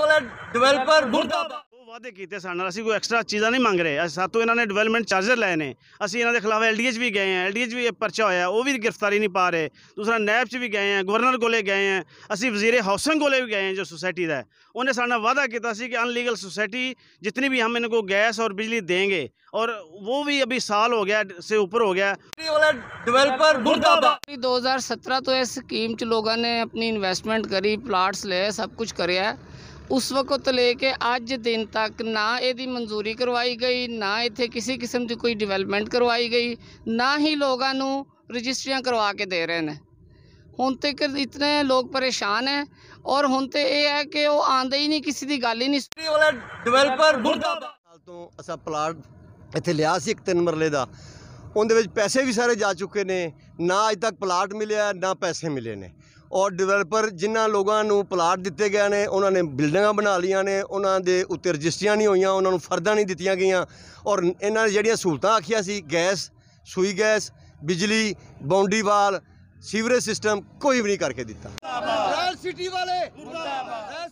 ਵਾਲਾ ਡਿਵੈਲਪਰ ਮੁਰਦਾਬਾਦ ਉਹ ਵਾਅਦੇ ਕੀਤੇ ਸਾਨੂੰ ਅਸੀਂ ਕੋਈ ਐਕਸਟਰਾ ਚੀਜ਼ਾਂ ਨਹੀਂ ਮੰਗ ਰਹੇ ਅਸੀਂ ਸਾਤੋਂ ਇਹਨਾਂ ਨੇ ਡਿਵੈਲਪਮੈਂਟ ਚਾਰਜਰ ਲਏ ਨੇ ਅਸੀਂ ਇਹਨਾਂ ਦੇ ਖਿਲਾਫ ਐਲਡੀਐਚ ਵੀ ਗਏ ਆ ਐਲਡੀਐਚ ਵੀ ਪਰਚਾ ਹੋਇਆ ਉਹ ਵੀ ਗ੍ਰਿਫਤਾਰੀ ਨਹੀਂ ਪਾ ਰਹੇ ਦੂਸਰਾ ਨੈਬ 'ਚ ਵੀ ਗਏ ਆ ਗਵਰਨਰ ਕੋਲੇ ਗਏ ਆ ਅਸੀਂ ਵਜ਼ੀਰ ਹਾਊਸਿੰਗ ਕੋਲੇ ਵੀ ਗਏ ਆ ਜੋ ਸੁਸਾਇਟੀ ਦਾ ਉਹਨੇ ਸਾਡੇ ਨਾਲ ਵਾਅਦਾ ਕੀਤਾ ਸੀ ਕਿ ਅਨਲੀਗਲ ਸੁਸਾਇਟੀ ਜਿਤਨੀ ਵੀ ਹਮ ਇਹਨਾਂ ਕੋ ਗੈਸ और बिजली देंगे और वो भी अभी साल हो गया से ऊपर हो गया डेवलपर मुर्दाबाद 2017 तो ये स्कीम च लोगों ने अपनी इन्वेस्टमेंट करी प्लाट्स ले सब कुछ करे ਉਸ ਵਕਤ ਲੈ ਕੇ ਅੱਜ ਦਿਨ ਤੱਕ ਨਾ ਇਹਦੀ ਮਨਜ਼ੂਰੀ ਕਰਵਾਈ ਗਈ ਨਾ ਇੱਥੇ ਕਿਸੇ ਕਿਸਮ ਦੀ ਕੋਈ ਡਿਵੈਲਪਮੈਂਟ ਕਰਵਾਈ ਗਈ ਨਾ ਹੀ ਲੋਕਾਂ ਨੂੰ ਰਜਿਸਟਰੀਆਂ ਕਰਵਾ ਕੇ ਦੇ ਰਹੇ ਨੇ ਹੁਣ ਤੱਕ ਇਤਨੇ ਲੋਕ ਪਰੇਸ਼ਾਨ ਹੈ ਔਰ ਹੁਣ ਤੇ ਇਹ ਹੈ ਕਿ ਉਹ ਆਂਦੇ ਹੀ ਨਹੀਂ ਕਿਸੇ ਦੀ ਗੱਲ ਹੀ ਨਹੀਂ ਵਾਲਾ ਡਿਵੈਲਪਰ ਮੁਰਦਾਬਾਦ ਤੋਂ ਅਸਾਂ ਪਲਾਟ ਇੱਥੇ ਲਿਆ ਸੀ ਇੱਕ ਤਿੰਨ ਮਰਲੇ ਦਾ ਉਹਦੇ ਵਿੱਚ ਪੈਸੇ ਵੀ ਸਾਰੇ ਜਾ ਚੁੱਕੇ ਨੇ ਨਾ ਅਜ ਤੱਕ ਪਲਾਟ ਮਿਲਿਆ ਨਾ ਪੈਸੇ ਮਿਲੇ ਨੇ ਔਰ ਡਿਵੈਲਪਰ ਜਿਨ੍ਹਾਂ ਲੋਕਾਂ ਨੂੰ ਪਲਾਟ ਦਿੱਤੇ ਗਏ ਨੇ ਉਹਨਾਂ ਨੇ ਬਿਲਡਿੰਗਾਂ ਬਣਾ ਲੀਆਂ ਨੇ ਉਹਨਾਂ ਦੇ ਉੱਤੇ ਰਜਿਸਟਰੀਆਂ ਨਹੀਂ ਹੋਈਆਂ ਉਹਨਾਂ ਨੂੰ ਫਰਦਾਂ ਨਹੀਂ ਦਿੱਤੀਆਂ ਗਈਆਂ ਔਰ ਇਹਨਾਂ ਨੇ ਜਿਹੜੀਆਂ ਸਹੂਲਤਾਂ ਆਖੀਆਂ ਸੀ ਗੈਸ ਸੂਈ ਗੈਸ ਬਿਜਲੀ ਬਾਉਂਡਰੀ ਵਾਲ ਸੀਵਰੇਜ ਸਿਸਟਮ ਕੋਈ ਵੀ ਨਹੀਂ ਕਰਕੇ ਦਿੱਤਾ ਰੈਲ ਸਿਟੀ ਵਾਲੇ ਮੁਰਦਾਬਾਦ